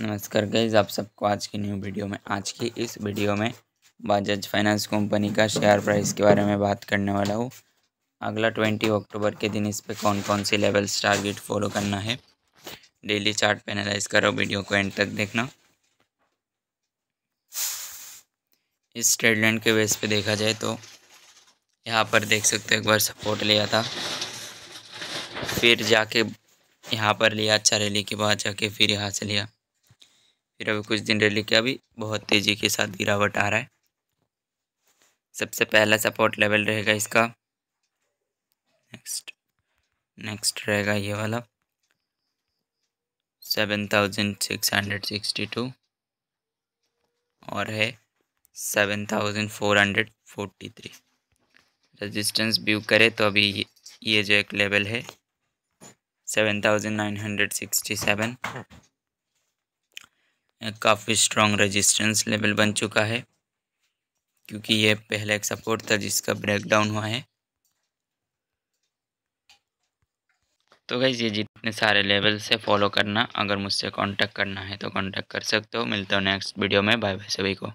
नमस्कार गईज आप सबको आज की न्यू वीडियो में आज की इस वीडियो में बजाज फाइनेंस कंपनी का शेयर प्राइस के बारे में बात करने वाला हूँ अगला ट्वेंटी अक्टूबर के दिन इस पे कौन कौन से लेवल्स टारगेट फॉलो करना है डेली चार्ट पे एनालाइज करो वीडियो को एंड तक देखना इस ट्रेड के बेस पे देखा जाए तो यहाँ पर देख सकते हो एक बार सपोर्ट लिया था फिर जाके यहाँ पर लिया अच्छा रैली के बाद जाके फिर यहाँ से लिया फिर अभी कुछ दिन रैली के अभी बहुत तेज़ी के साथ गिरावट आ रहा है सबसे पहला सपोर्ट लेवल रहेगा इसका नेक्स्ट नेक्स्ट रहेगा ये वाला seven thousand six hundred sixty two और है seven thousand four hundred forty three resistance view करें तो अभी ये, ये जो एक लेवल है seven thousand nine hundred sixty seven काफ़ी स्ट्रॉन्ग रेजिस्टेंस लेवल बन चुका है क्योंकि ये पहले एक सपोर्ट था जिसका ब्रेकडाउन हुआ है तो गई ये जितने सारे लेवल से फॉलो करना अगर मुझसे कांटेक्ट करना है तो कांटेक्ट कर सकते हो मिलते हो नेक्स्ट वीडियो में बाय बाय सभी को